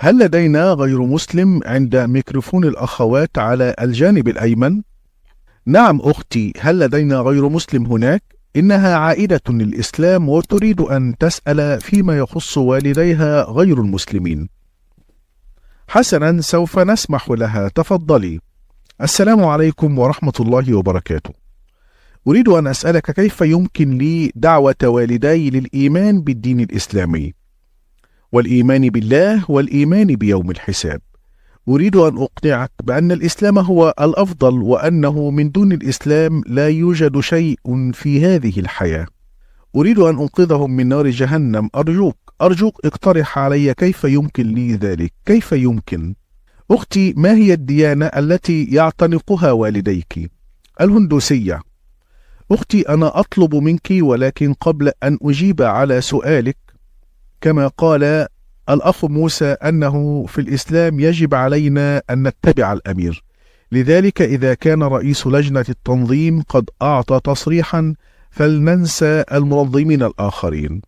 هل لدينا غير مسلم عند ميكروفون الأخوات على الجانب الأيمن؟ نعم أختي، هل لدينا غير مسلم هناك؟ إنها عائدة للإسلام وتريد أن تسأل فيما يخص والديها غير المسلمين. حسنا سوف نسمح لها، تفضلي. السلام عليكم ورحمة الله وبركاته. أريد أن أسألك كيف يمكن لي دعوة والدي للإيمان بالدين الإسلامي؟ والإيمان بالله والإيمان بيوم الحساب أريد أن أقنعك بأن الإسلام هو الأفضل وأنه من دون الإسلام لا يوجد شيء في هذه الحياة أريد أن أنقذهم من نار جهنم أرجوك أرجوك اقترح علي كيف يمكن لي ذلك كيف يمكن أختي ما هي الديانة التي يعتنقها والديك الهندوسية أختي أنا أطلب منك ولكن قبل أن أجيب على سؤالك كما قال الأخ موسى أنه في الإسلام يجب علينا أن نتبع الأمير لذلك إذا كان رئيس لجنة التنظيم قد أعطى تصريحا فلننسى المنظمين الآخرين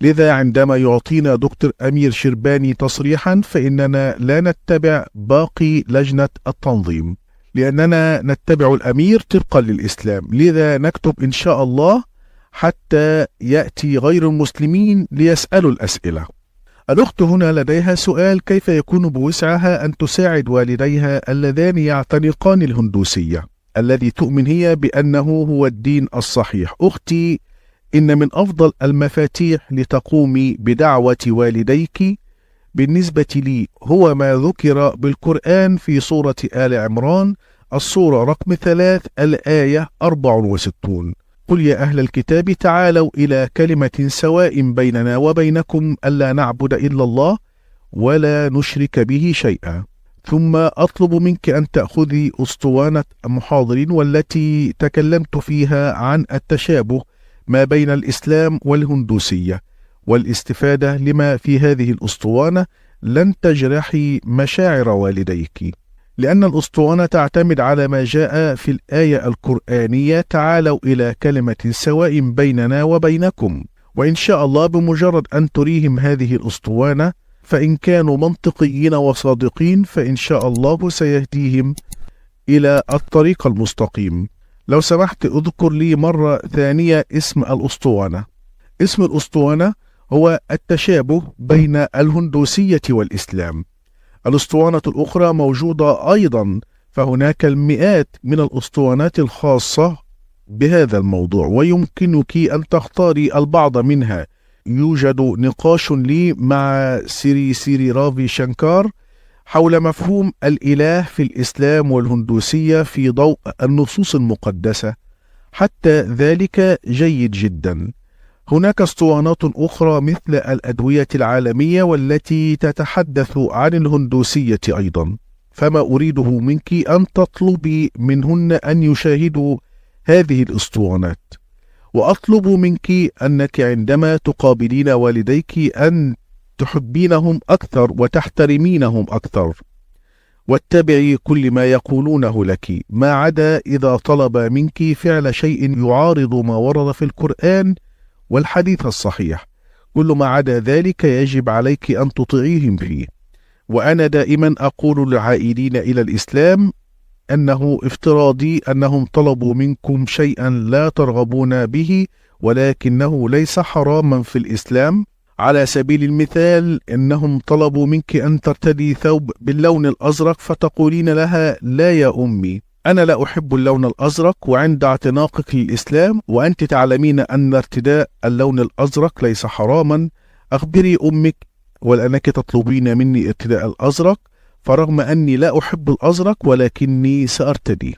لذا عندما يعطينا دكتور أمير شرباني تصريحا فإننا لا نتبع باقي لجنة التنظيم لأننا نتبع الأمير طبقا للإسلام لذا نكتب إن شاء الله حتى يأتي غير المسلمين ليسألوا الأسئلة الأخت هنا لديها سؤال كيف يكون بوسعها أن تساعد والديها اللذان يعتنقان الهندوسية الذي تؤمن هي بأنه هو الدين الصحيح أختي إن من أفضل المفاتيح لتقومي بدعوة والديك بالنسبة لي هو ما ذكر بالقرآن في سورة آل عمران الصورة رقم ثلاث الآية 64 قل يا أهل الكتاب تعالوا إلى كلمة سواء بيننا وبينكم ألا نعبد إلا الله ولا نشرك به شيئا ثم أطلب منك أن تأخذي أسطوانة محاضر والتي تكلمت فيها عن التشابه ما بين الإسلام والهندوسية والاستفادة لما في هذه الأسطوانة لن تجرحي مشاعر والديك لأن الأسطوانة تعتمد على ما جاء في الآية القرآنية تعالوا إلى كلمة سواء بيننا وبينكم وإن شاء الله بمجرد أن تريهم هذه الأسطوانة فإن كانوا منطقيين وصادقين فإن شاء الله سيهديهم إلى الطريق المستقيم لو سمحت اذكر لي مرة ثانية اسم الأسطوانة اسم الأسطوانة هو التشابه بين الهندوسية والإسلام الاسطوانة الأخرى موجودة أيضا فهناك المئات من الاسطوانات الخاصة بهذا الموضوع ويمكنك أن تختاري البعض منها يوجد نقاش لي مع سيري سيري رافي شانكار حول مفهوم الإله في الإسلام والهندوسية في ضوء النصوص المقدسة حتى ذلك جيد جدا هناك اسطوانات أخرى مثل الأدوية العالمية والتي تتحدث عن الهندوسية أيضا فما أريده منك أن تطلبي منهن أن يشاهدوا هذه الاسطوانات وأطلب منك أنك عندما تقابلين والديك أن تحبينهم أكثر وتحترمينهم أكثر واتبعي كل ما يقولونه لك ما عدا إذا طلب منك فعل شيء يعارض ما ورد في القرآن والحديث الصحيح كل ما عدا ذلك يجب عليك أن تطيعيهم فيه وأنا دائما أقول للعائدين إلى الإسلام أنه افتراضي أنهم طلبوا منكم شيئا لا ترغبون به ولكنه ليس حراما في الإسلام على سبيل المثال إنهم طلبوا منك أن ترتدي ثوب باللون الأزرق فتقولين لها لا يا أمي أنا لا أحب اللون الأزرق وعند اعتناقك للإسلام وأنت تعلمين أن ارتداء اللون الأزرق ليس حراما أخبري أمك ولأنك تطلبين مني ارتداء الأزرق فرغم أني لا أحب الأزرق ولكني سأرتدي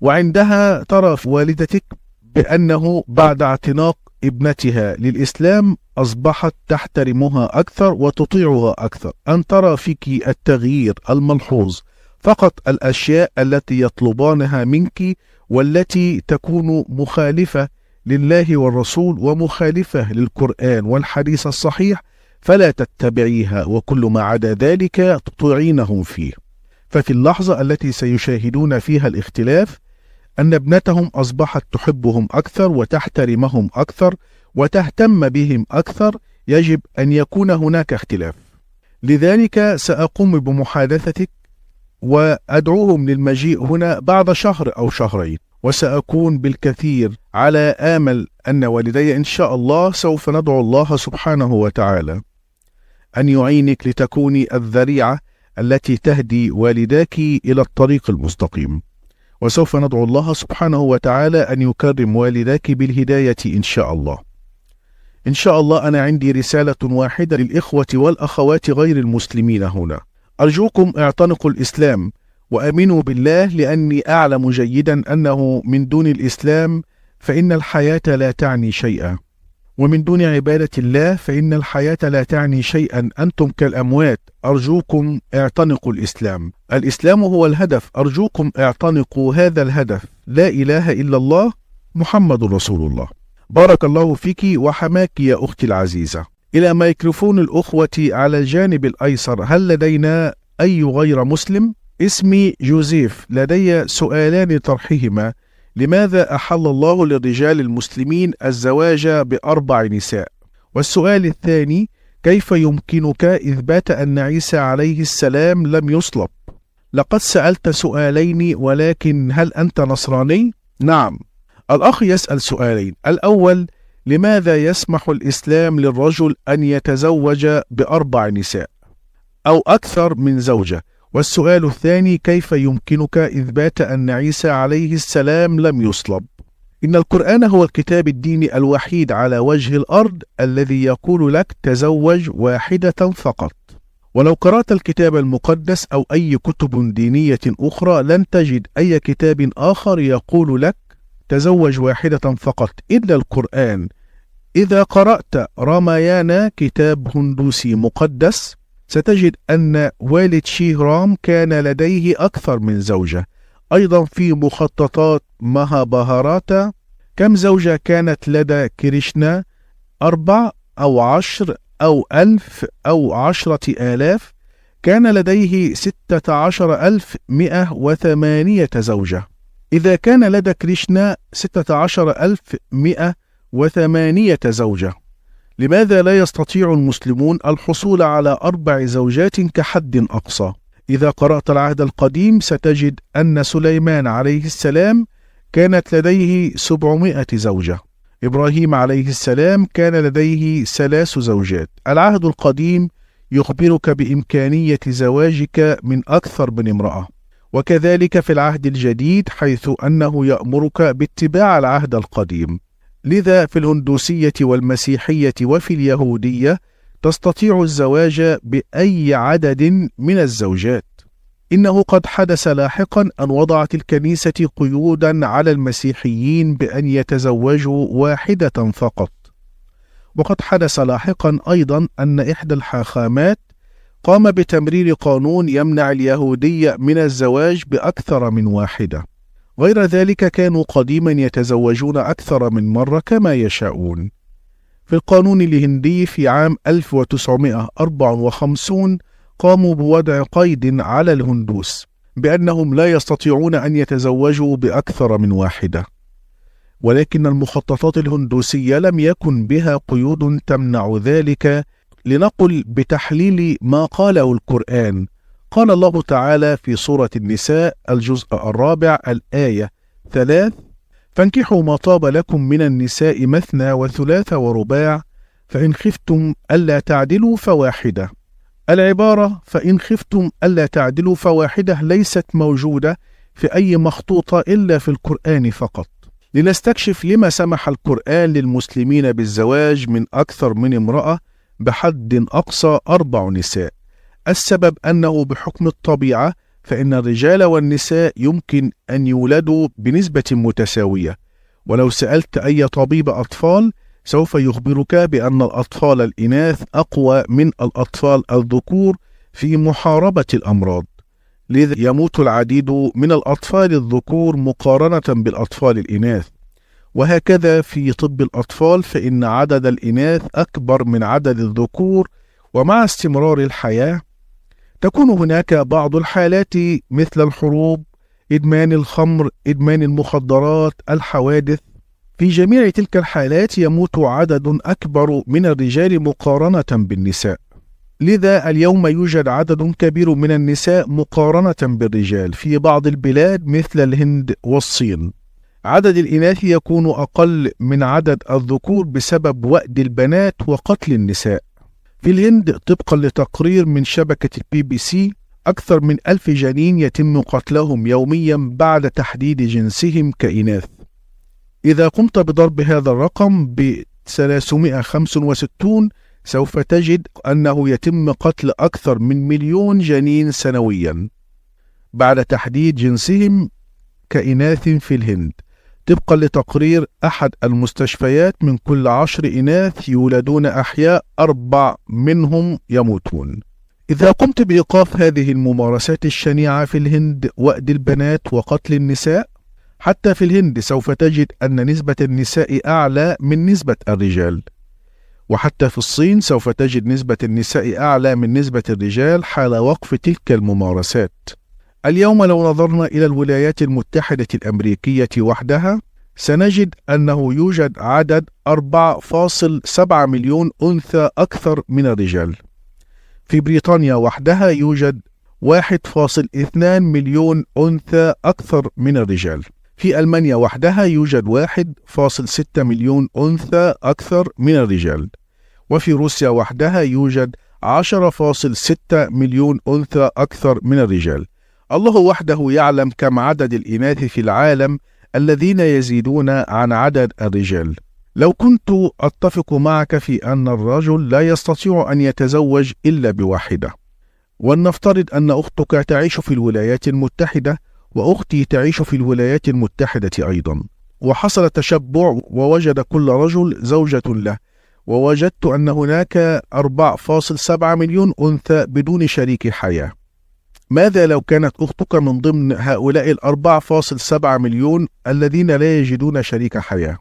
وعندها ترى والدتك بأنه بعد اعتناق ابنتها للإسلام أصبحت تحترمها أكثر وتطيعها أكثر أن ترى فيك التغيير الملحوظ فقط الأشياء التي يطلبانها منك والتي تكون مخالفة لله والرسول ومخالفة للقرآن والحديث الصحيح فلا تتبعيها وكل ما عدا ذلك تطيعينهم فيه ففي اللحظة التي سيشاهدون فيها الاختلاف أن ابنتهم أصبحت تحبهم أكثر وتحترمهم أكثر وتهتم بهم أكثر يجب أن يكون هناك اختلاف لذلك سأقوم بمحادثتك وأدعوهم للمجيء هنا بعد شهر أو شهرين وسأكون بالكثير على آمل أن والدي إن شاء الله سوف ندعو الله سبحانه وتعالى أن يعينك لتكوني الذريعة التي تهدي والداك إلى الطريق المستقيم وسوف ندعو الله سبحانه وتعالى أن يكرم والداك بالهداية إن شاء الله إن شاء الله أنا عندي رسالة واحدة للإخوة والأخوات غير المسلمين هنا أرجوكم اعتنقوا الإسلام وآمنوا بالله لأني أعلم جيدا أنه من دون الإسلام فإن الحياة لا تعني شيئا ومن دون عبادة الله فإن الحياة لا تعني شيئا أنتم كالأموات أرجوكم اعتنقوا الإسلام الإسلام هو الهدف أرجوكم اعتنقوا هذا الهدف لا إله إلا الله محمد رسول الله بارك الله فيك وحماك يا أختي العزيزة إلى ميكروفون الأخوة على الجانب الأيسر هل لدينا أي غير مسلم؟ اسمي جوزيف لدي سؤالان طرحهما لماذا أحل الله للرجال المسلمين الزواج بأربع نساء؟ والسؤال الثاني كيف يمكنك إثبات أن عيسى عليه السلام لم يصلب؟ لقد سألت سؤالين ولكن هل أنت نصراني؟ نعم الأخ يسأل سؤالين الأول لماذا يسمح الإسلام للرجل أن يتزوج بأربع نساء أو أكثر من زوجة والسؤال الثاني كيف يمكنك إثبات أن عيسى عليه السلام لم يصلب إن القرآن هو الكتاب الديني الوحيد على وجه الأرض الذي يقول لك تزوج واحدة فقط ولو قرأت الكتاب المقدس أو أي كتب دينية أخرى لن تجد أي كتاب آخر يقول لك تزوج واحدة فقط إلا القرآن إذا قرأت رامايانا كتاب هندوسي مقدس ستجد أن والد شيرام كان لديه أكثر من زوجة أيضا في مخططات بهاراتا كم زوجة كانت لدى كريشنا أربع أو عشر أو ألف أو عشرة آلاف كان لديه ستة عشر ألف مئة وثمانية زوجة إذا كان لدى كريشنا 16108 زوجة لماذا لا يستطيع المسلمون الحصول على أربع زوجات كحد أقصى؟ إذا قرأت العهد القديم ستجد أن سليمان عليه السلام كانت لديه 700 زوجة إبراهيم عليه السلام كان لديه ثلاث زوجات العهد القديم يخبرك بإمكانية زواجك من أكثر من امرأة وكذلك في العهد الجديد حيث أنه يأمرك باتباع العهد القديم لذا في الهندوسية والمسيحية وفي اليهودية تستطيع الزواج بأي عدد من الزوجات إنه قد حدث لاحقا أن وضعت الكنيسة قيودا على المسيحيين بأن يتزوجوا واحدة فقط وقد حدث لاحقا أيضا أن إحدى الحاخامات قام بتمرير قانون يمنع اليهودي من الزواج بأكثر من واحدة غير ذلك كانوا قديما يتزوجون أكثر من مرة كما يشاءون في القانون الهندي في عام 1954 قاموا بوضع قيد على الهندوس بأنهم لا يستطيعون أن يتزوجوا بأكثر من واحدة ولكن المخططات الهندوسية لم يكن بها قيود تمنع ذلك لنقل بتحليل ما قاله القرآن قال الله تعالى في سورة النساء الجزء الرابع الآية ثلاث فانكحوا ما طاب لكم من النساء مثنى وثلاث ورباع فإن خفتم ألا تعدلوا فواحدة العبارة فإن خفتم ألا تعدلوا فواحدة ليست موجودة في أي مخطوطة إلا في القرآن فقط لنستكشف لما سمح القرآن للمسلمين بالزواج من أكثر من امرأة بحد أقصى أربع نساء السبب أنه بحكم الطبيعة فإن الرجال والنساء يمكن أن يولدوا بنسبة متساوية ولو سألت أي طبيب أطفال سوف يخبرك بأن الأطفال الإناث أقوى من الأطفال الذكور في محاربة الأمراض لذا يموت العديد من الأطفال الذكور مقارنة بالأطفال الإناث وهكذا في طب الأطفال فإن عدد الإناث أكبر من عدد الذكور ومع استمرار الحياة تكون هناك بعض الحالات مثل الحروب إدمان الخمر إدمان المخدرات الحوادث في جميع تلك الحالات يموت عدد أكبر من الرجال مقارنة بالنساء لذا اليوم يوجد عدد كبير من النساء مقارنة بالرجال في بعض البلاد مثل الهند والصين عدد الإناث يكون أقل من عدد الذكور بسبب وأد البنات وقتل النساء في الهند طبقا لتقرير من شبكة البي بي سي أكثر من ألف جنين يتم قتلهم يوميا بعد تحديد جنسهم كإناث إذا قمت بضرب هذا الرقم ب 365 سوف تجد أنه يتم قتل أكثر من مليون جنين سنويا بعد تحديد جنسهم كإناث في الهند طبقا لتقرير أحد المستشفيات من كل عشر إناث يولدون أحياء أربع منهم يموتون إذا قمت بإيقاف هذه الممارسات الشنيعة في الهند وأد البنات وقتل النساء حتى في الهند سوف تجد أن نسبة النساء أعلى من نسبة الرجال وحتى في الصين سوف تجد نسبة النساء أعلى من نسبة الرجال حال وقف تلك الممارسات اليوم لو نظرنا إلى الولايات المتحدة الأمريكية وحدها سنجد أنه يوجد عدد 4.7 مليون أنثى أكثر من الرجال في بريطانيا وحدها يوجد 1.2 مليون أنثى أكثر من الرجال في ألمانيا وحدها يوجد 1.6 مليون أنثى أكثر من الرجال وفي روسيا وحدها يوجد 10.6 مليون أنثى أكثر من الرجال الله وحده يعلم كم عدد الإناث في العالم الذين يزيدون عن عدد الرجال لو كنت أتفق معك في أن الرجل لا يستطيع أن يتزوج إلا بواحدة ولنفترض أن أختك تعيش في الولايات المتحدة وأختي تعيش في الولايات المتحدة أيضا وحصل تشبع ووجد كل رجل زوجة له ووجدت أن هناك 4.7 مليون أنثى بدون شريك حياة ماذا لو كانت أختك من ضمن هؤلاء الأربعة فاصل سبعة مليون الذين لا يجدون شريك حياة؟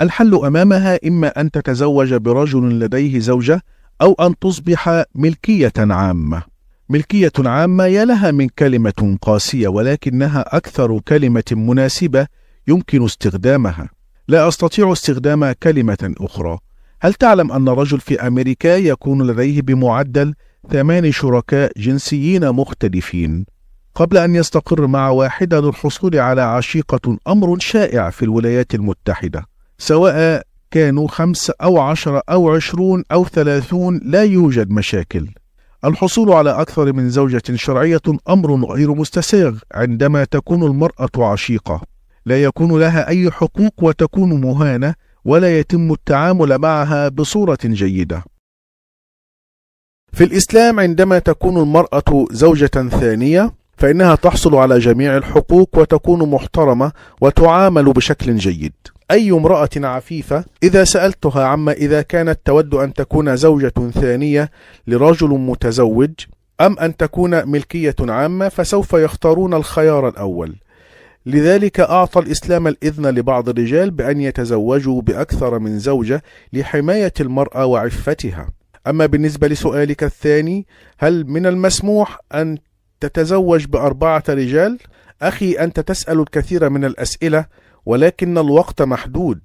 الحل أمامها إما أن تتزوج برجل لديه زوجة أو أن تصبح ملكية عامة ملكية عامة يا لها من كلمة قاسية ولكنها أكثر كلمة مناسبة يمكن استخدامها لا أستطيع استخدام كلمة أخرى هل تعلم أن الرجل في أمريكا يكون لديه بمعدل ثمان شركاء جنسيين مختلفين قبل أن يستقر مع واحدة للحصول على عشيقة أمر شائع في الولايات المتحدة سواء كانوا خمس أو عشرة أو عشرون أو ثلاثون لا يوجد مشاكل الحصول على أكثر من زوجة شرعية أمر غير مستساغ عندما تكون المرأة عشيقة لا يكون لها أي حقوق وتكون مهانة ولا يتم التعامل معها بصورة جيدة في الإسلام عندما تكون المرأة زوجة ثانية فإنها تحصل على جميع الحقوق وتكون محترمة وتعامل بشكل جيد. أي امرأة عفيفة إذا سألتها عما إذا كانت تود أن تكون زوجة ثانية لرجل متزوج أم أن تكون ملكية عامة فسوف يختارون الخيار الأول. لذلك أعطى الإسلام الإذن لبعض الرجال بأن يتزوجوا بأكثر من زوجة لحماية المرأة وعفتها. أما بالنسبة لسؤالك الثاني هل من المسموح أن تتزوج بأربعة رجال؟ أخي أنت تسأل الكثير من الأسئلة ولكن الوقت محدود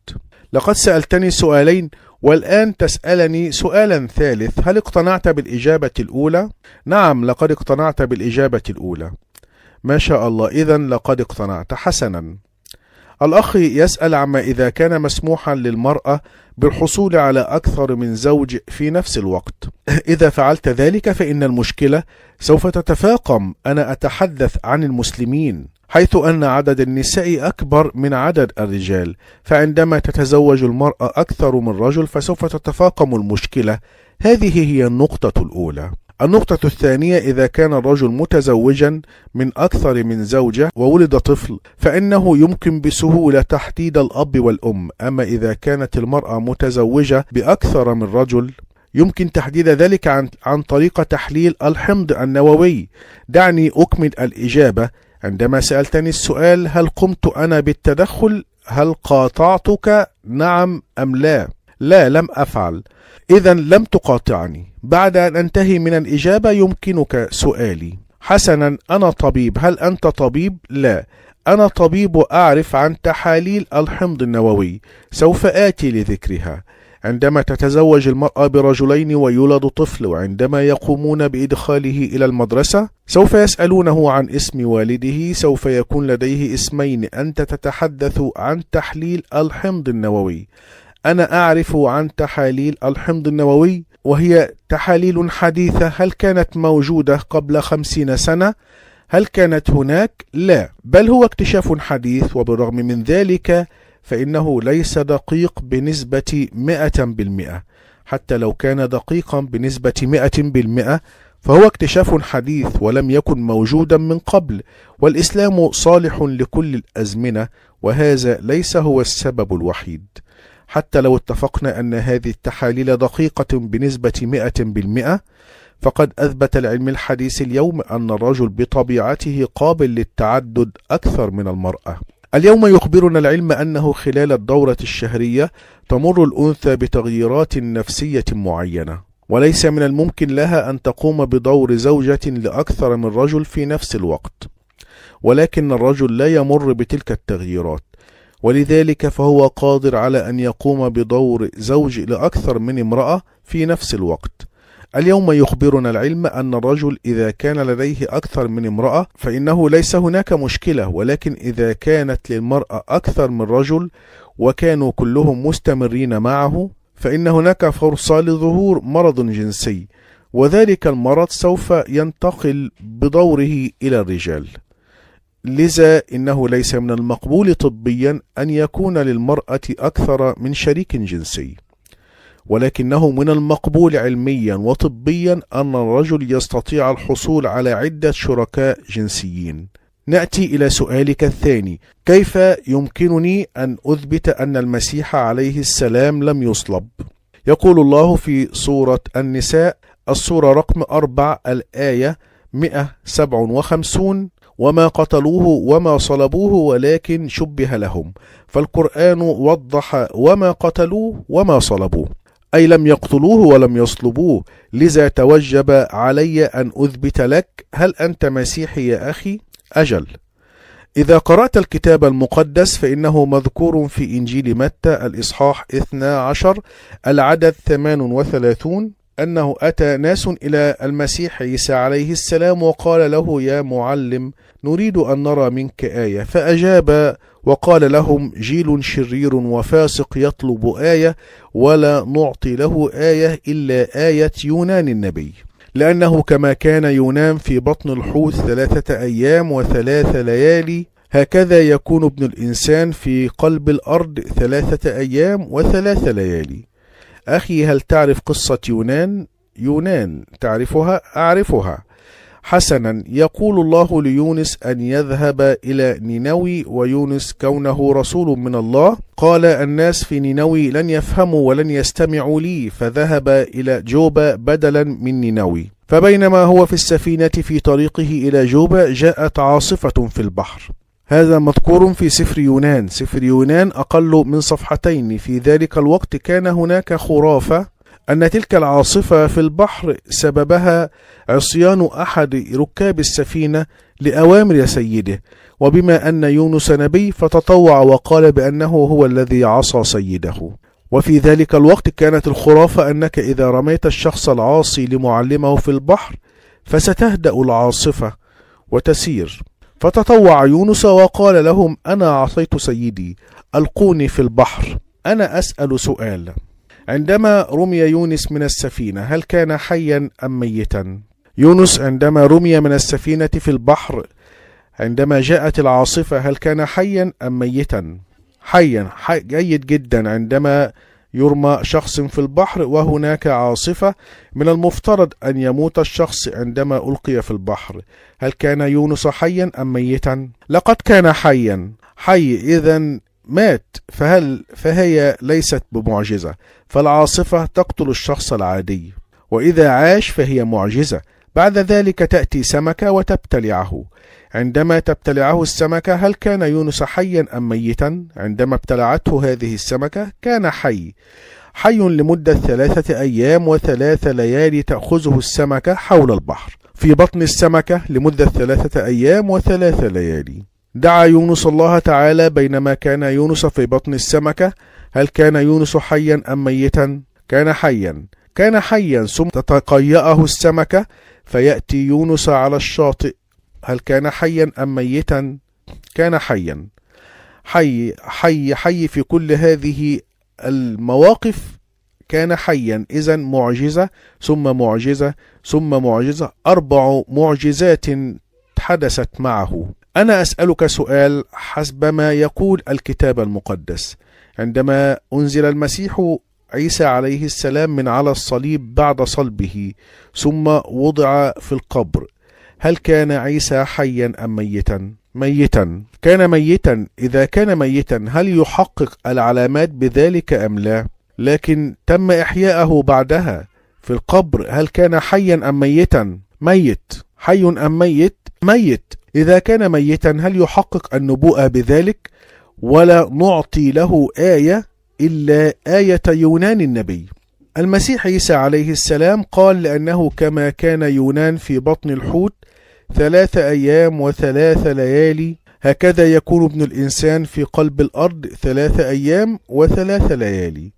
لقد سألتني سؤالين والآن تسألني سؤالا ثالث هل اقتنعت بالإجابة الأولى؟ نعم لقد اقتنعت بالإجابة الأولى ما شاء الله إذا لقد اقتنعت حسنا الأخ يسأل عما إذا كان مسموحا للمرأة بالحصول على أكثر من زوج في نفس الوقت. إذا فعلت ذلك فإن المشكلة سوف تتفاقم، أنا أتحدث عن المسلمين، حيث أن عدد النساء أكبر من عدد الرجال، فعندما تتزوج المرأة أكثر من رجل فسوف تتفاقم المشكلة. هذه هي النقطة الأولى. النقطة الثانية إذا كان الرجل متزوجا من أكثر من زوجة وولد طفل فإنه يمكن بسهولة تحديد الأب والأم أما إذا كانت المرأة متزوجة بأكثر من رجل يمكن تحديد ذلك عن, عن طريق تحليل الحمض النووي دعني أكمل الإجابة عندما سألتني السؤال هل قمت أنا بالتدخل هل قاطعتك نعم أم لا لا لم أفعل إذا لم تقاطعني بعد أن أنتهي من الإجابة يمكنك سؤالي حسنا أنا طبيب هل أنت طبيب؟ لا أنا طبيب وأعرف عن تحاليل الحمض النووي سوف آتي لذكرها عندما تتزوج المرأة برجلين ويولد طفل وعندما يقومون بإدخاله إلى المدرسة سوف يسألونه عن اسم والده سوف يكون لديه اسمين أنت تتحدث عن تحليل الحمض النووي أنا أعرف عن تحاليل الحمض النووي وهي تحاليل حديثة هل كانت موجودة قبل خمسين سنة؟ هل كانت هناك؟ لا بل هو اكتشاف حديث وبالرغم من ذلك فإنه ليس دقيق بنسبة 100% حتى لو كان دقيقا بنسبة 100% فهو اكتشاف حديث ولم يكن موجودا من قبل والإسلام صالح لكل الأزمنة وهذا ليس هو السبب الوحيد حتى لو اتفقنا أن هذه التحاليل دقيقة بنسبة 100% فقد أثبت العلم الحديث اليوم أن الرجل بطبيعته قابل للتعدد أكثر من المرأة. اليوم يخبرنا العلم أنه خلال الدورة الشهرية تمر الأنثى بتغييرات نفسية معينة، وليس من الممكن لها أن تقوم بدور زوجة لأكثر من رجل في نفس الوقت. ولكن الرجل لا يمر بتلك التغييرات، ولذلك فهو قادر على أن يقوم بدور زوج لأكثر من امرأة في نفس الوقت. اليوم يخبرنا العلم أن الرجل إذا كان لديه أكثر من امرأة فإنه ليس هناك مشكلة، ولكن إذا كانت للمرأة أكثر من رجل وكانوا كلهم مستمرين معه فإن هناك فرصة لظهور مرض جنسي، وذلك المرض سوف ينتقل بدوره إلى الرجال. لذا إنه ليس من المقبول طبيا أن يكون للمرأة أكثر من شريك جنسي ولكنه من المقبول علميا وطبيا أن الرجل يستطيع الحصول على عدة شركاء جنسيين نأتي إلى سؤالك الثاني كيف يمكنني أن أثبت أن المسيح عليه السلام لم يصلب؟ يقول الله في سورة النساء السورة رقم 4 الآية 157 وما قتلوه وما صلبوه ولكن شبه لهم فالقرآن وضح وما قتلوه وما صلبوه أي لم يقتلوه ولم يصلبوه لذا توجب علي أن أثبت لك هل أنت مسيحي يا أخي؟ أجل إذا قرأت الكتاب المقدس فإنه مذكور في إنجيل متى الإصحاح 12 العدد 38 أنه أتى ناس إلى المسيح عيسى عليه السلام وقال له يا معلم نريد أن نرى منك آية فأجاب وقال لهم جيل شرير وفاسق يطلب آية ولا نعطي له آية إلا آية يونان النبي لأنه كما كان يونان في بطن الحوت ثلاثة أيام وثلاث ليالي هكذا يكون ابن الإنسان في قلب الأرض ثلاثة أيام وثلاث ليالي أخي هل تعرف قصة يونان؟ يونان تعرفها؟ أعرفها حسنا يقول الله ليونس أن يذهب إلى نينوي ويونس كونه رسول من الله قال الناس في نينوي لن يفهموا ولن يستمعوا لي فذهب إلى جوبا بدلا من نينوي فبينما هو في السفينة في طريقه إلى جوبا جاءت عاصفة في البحر هذا مذكور في سفر يونان سفر يونان أقل من صفحتين في ذلك الوقت كان هناك خرافة أن تلك العاصفة في البحر سببها عصيان أحد ركاب السفينة لأوامر سيده، وبما أن يونس نبي فتطوع وقال بأنه هو الذي عصى سيده. وفي ذلك الوقت كانت الخرافة أنك إذا رميت الشخص العاصي لمعلمه في البحر فستهدأ العاصفة وتسير. فتطوع يونس وقال لهم: أنا عصيت سيدي، ألقوني في البحر. أنا أسأل سؤال عندما رمي يونس من السفينة هل كان حيا أم ميتا؟ يونس عندما رمي من السفينة في البحر عندما جاءت العاصفة هل كان حيا أم ميتا؟ حيا حي جيد جدا عندما يرمى شخص في البحر وهناك عاصفة من المفترض أن يموت الشخص عندما ألقي في البحر هل كان يونس حيا أم ميتا؟ لقد كان حيا حي إذا مات فهل فهي ليست بمعجزة فالعاصفة تقتل الشخص العادي وإذا عاش فهي معجزة بعد ذلك تأتي سمكة وتبتلعه عندما تبتلعه السمكة هل كان يونس حيا أم ميتا عندما ابتلعته هذه السمكة كان حي حي لمدة ثلاثة أيام وثلاث ليالي تأخذه السمكة حول البحر في بطن السمكة لمدة ثلاثة أيام وثلاث ليالي دعا يونس الله تعالى بينما كان يونس في بطن السمكة هل كان يونس حيا أم ميتا؟ كان حيا كان حيا ثم تتقيأه السمكة فيأتي يونس على الشاطئ هل كان حيا أم ميتا؟ كان حيا حي حي حي في كل هذه المواقف كان حيا إذا معجزة ثم معجزة ثم معجزة أربع معجزات حدثت معه أنا أسألك سؤال حسب ما يقول الكتاب المقدس عندما أنزل المسيح عيسى عليه السلام من على الصليب بعد صلبه ثم وضع في القبر هل كان عيسى حيا أم ميتا؟ ميتا كان ميتا إذا كان ميتا هل يحقق العلامات بذلك أم لا؟ لكن تم إحياءه بعدها في القبر هل كان حيا أم ميتا؟ ميت حي أم ميت؟ ميت إذا كان ميتا هل يحقق النبوءة بذلك ولا نعطي له آية إلا آية يونان النبي المسيح عيسى عليه السلام قال لأنه كما كان يونان في بطن الحوت ثلاث أيام وثلاث ليالي هكذا يكون ابن الإنسان في قلب الأرض ثلاث أيام وثلاث ليالي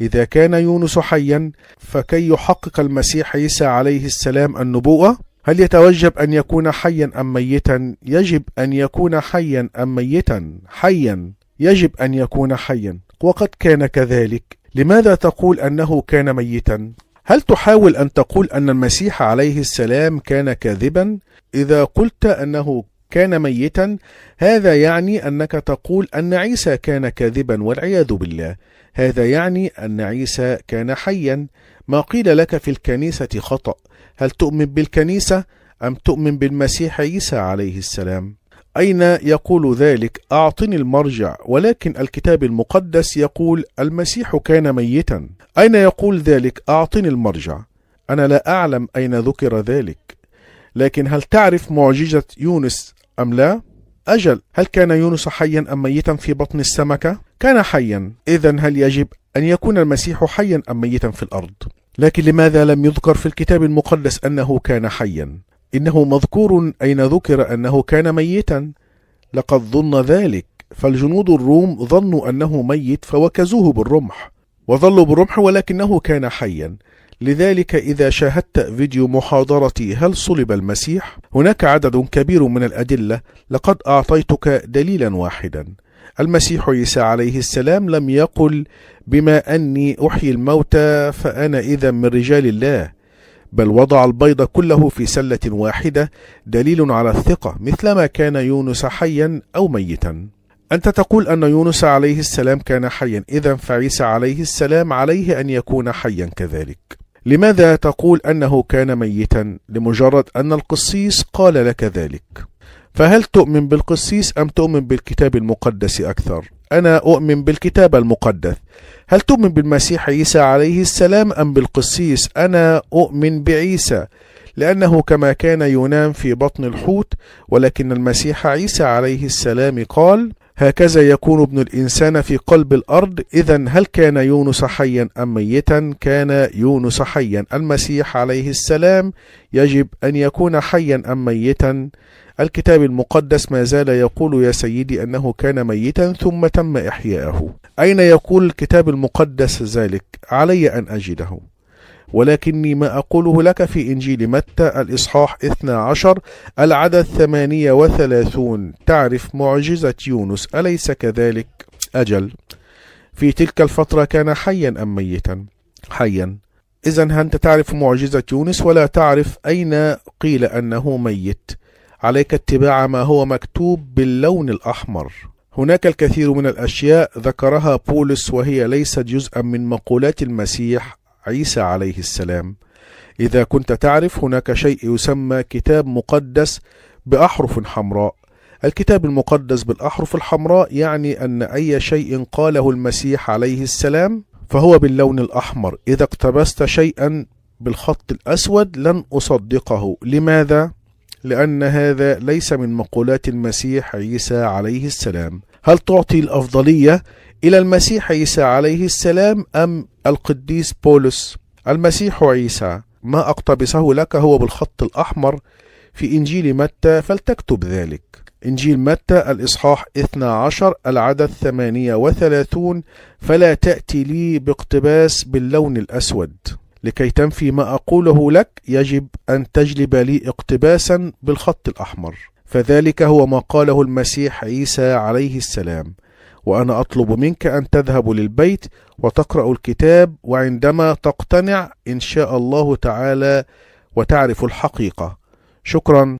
إذا كان يونس حيا فكي يحقق المسيح عيسى عليه السلام النبوءة هل يتوجب أن يكون حيا أم ميتا؟ يجب أن يكون حيا أم ميتا؟ حيا يجب أن يكون حيا وقد كان كذلك لماذا تقول أنه كان ميتا؟ هل تحاول أن تقول أن المسيح عليه السلام كان كاذبا؟ إذا قلت أنه كان ميتا هذا يعني أنك تقول أن عيسى كان كاذبا والعياذ بالله هذا يعني أن عيسى كان حيا ما قيل لك في الكنيسة خطأ هل تؤمن بالكنيسة أم تؤمن بالمسيح عيسى عليه السلام؟ أين يقول ذلك أعطني المرجع ولكن الكتاب المقدس يقول المسيح كان ميتا أين يقول ذلك أعطني المرجع أنا لا أعلم أين ذكر ذلك لكن هل تعرف معجزة يونس أم لا؟ أجل هل كان يونس حيا أم ميتا في بطن السمكة؟ كان حيا إذا هل يجب أن يكون المسيح حيا أم ميتا في الأرض؟ لكن لماذا لم يذكر في الكتاب المقدس انه كان حيا انه مذكور اين ذكر انه كان ميتا لقد ظن ذلك فالجنود الروم ظنوا انه ميت فوكزوه بالرمح وظلوا بالرمح ولكنه كان حيا لذلك إذا شاهدت فيديو محاضرتي هل صلب المسيح؟ هناك عدد كبير من الأدلة لقد أعطيتك دليلا واحدا المسيح عيسى عليه السلام لم يقل بما اني احيي الموتى فانا اذا من رجال الله بل وضع البيض كله في سله واحده دليل على الثقه مثلما كان يونس حيا او ميتا انت تقول ان يونس عليه السلام كان حيا اذا فعيسى عليه السلام عليه ان يكون حيا كذلك لماذا تقول انه كان ميتا لمجرد ان القسيس قال لك ذلك فهل تؤمن بالقسيس أم تؤمن بالكتاب المقدس أكثر؟ أنا أؤمن بالكتاب المقدس. هل تؤمن بالمسيح عيسى عليه السلام أم بالقسيس؟ أنا أؤمن بعيسى، لأنه كما كان ينام في بطن الحوت، ولكن المسيح عيسى عليه السلام قال: هكذا يكون ابن الإنسان في قلب الأرض إذا هل كان يونس حيا أم ميتا كان يونس حيا المسيح عليه السلام يجب أن يكون حيا أم ميتا الكتاب المقدس ما زال يقول يا سيدي أنه كان ميتا ثم تم إحياءه أين يقول الكتاب المقدس ذلك علي أن أجده ولكني ما أقوله لك في إنجيل متى الإصحاح 12 العدد 38 تعرف معجزة يونس أليس كذلك؟ أجل في تلك الفترة كان حيا أم ميتا؟ حيا إذا أنت تعرف معجزة يونس ولا تعرف أين قيل أنه ميت عليك اتباع ما هو مكتوب باللون الأحمر هناك الكثير من الأشياء ذكرها بولس وهي ليست جزءا من مقولات المسيح عيسى عليه السلام اذا كنت تعرف هناك شيء يسمى كتاب مقدس باحرف حمراء الكتاب المقدس بالاحرف الحمراء يعني ان اي شيء قاله المسيح عليه السلام فهو باللون الاحمر اذا اقتبست شيئا بالخط الاسود لن اصدقه لماذا لان هذا ليس من مقولات المسيح عيسى عليه السلام هل تعطي الأفضلية إلى المسيح عيسى عليه السلام أم القديس بولس المسيح عيسى ما أقتبسه لك هو بالخط الأحمر في إنجيل متى فلتكتب ذلك إنجيل متى الإصحاح 12 العدد 38 فلا تأتي لي باقتباس باللون الأسود لكي تنفي ما أقوله لك يجب أن تجلب لي اقتباسا بالخط الأحمر فذلك هو ما قاله المسيح عيسى عليه السلام وانا اطلب منك ان تذهب للبيت وتقرا الكتاب وعندما تقتنع ان شاء الله تعالى وتعرف الحقيقه شكرا